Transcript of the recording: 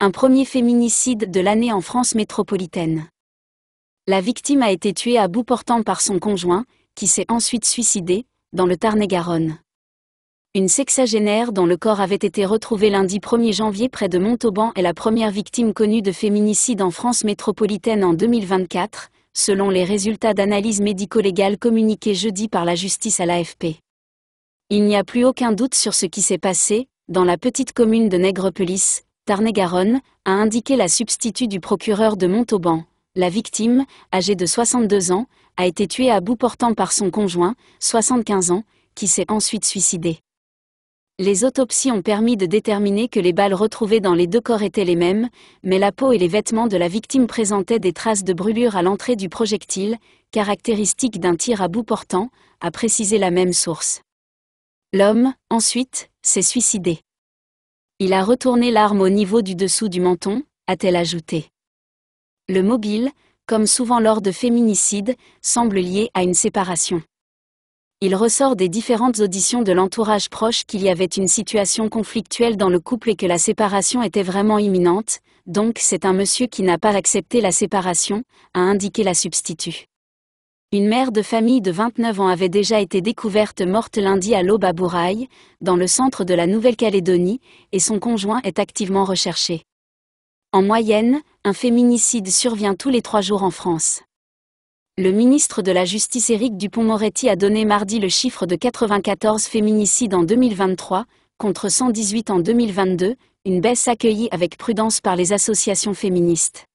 un premier féminicide de l'année en France métropolitaine. La victime a été tuée à bout portant par son conjoint, qui s'est ensuite suicidé, dans le Tarn-et-Garonne. Une sexagénaire dont le corps avait été retrouvé lundi 1er janvier près de Montauban est la première victime connue de féminicide en France métropolitaine en 2024, selon les résultats d'analyses médico légales communiqués jeudi par la justice à l'AFP. Il n'y a plus aucun doute sur ce qui s'est passé, dans la petite commune de Nègrepelisse, tarn garonne a indiqué la substitut du procureur de Montauban. La victime, âgée de 62 ans, a été tuée à bout portant par son conjoint, 75 ans, qui s'est ensuite suicidé. Les autopsies ont permis de déterminer que les balles retrouvées dans les deux corps étaient les mêmes, mais la peau et les vêtements de la victime présentaient des traces de brûlure à l'entrée du projectile, caractéristique d'un tir à bout portant, a précisé la même source. L'homme, ensuite, s'est suicidé. Il a retourné l'arme au niveau du dessous du menton, a-t-elle ajouté. Le mobile, comme souvent lors de féminicides, semble lié à une séparation. Il ressort des différentes auditions de l'entourage proche qu'il y avait une situation conflictuelle dans le couple et que la séparation était vraiment imminente, donc c'est un monsieur qui n'a pas accepté la séparation, a indiqué la substitut. Une mère de famille de 29 ans avait déjà été découverte morte lundi à l'aube à dans le centre de la Nouvelle-Calédonie, et son conjoint est activement recherché. En moyenne, un féminicide survient tous les trois jours en France. Le ministre de la Justice Éric Dupont-Moretti a donné mardi le chiffre de 94 féminicides en 2023, contre 118 en 2022, une baisse accueillie avec prudence par les associations féministes.